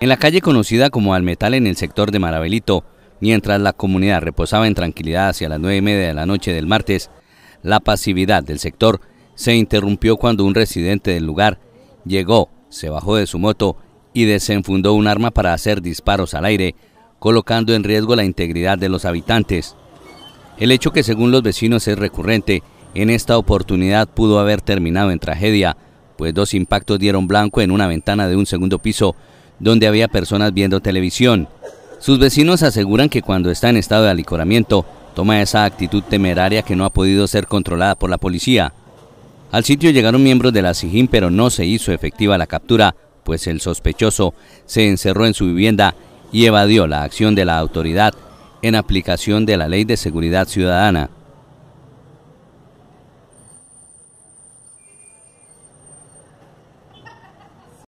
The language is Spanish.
en la calle conocida como Almetal en el sector de Marabelito. Mientras la comunidad reposaba en tranquilidad hacia las nueve y media de la noche del martes, la pasividad del sector se interrumpió cuando un residente del lugar llegó, se bajó de su moto y desenfundó un arma para hacer disparos al aire, colocando en riesgo la integridad de los habitantes. El hecho que según los vecinos es recurrente, en esta oportunidad pudo haber terminado en tragedia, pues dos impactos dieron blanco en una ventana de un segundo piso, donde había personas viendo televisión. Sus vecinos aseguran que cuando está en estado de alicoramiento, toma esa actitud temeraria que no ha podido ser controlada por la policía. Al sitio llegaron miembros de la SIGIN, pero no se hizo efectiva la captura, pues el sospechoso se encerró en su vivienda y evadió la acción de la autoridad en aplicación de la Ley de Seguridad Ciudadana.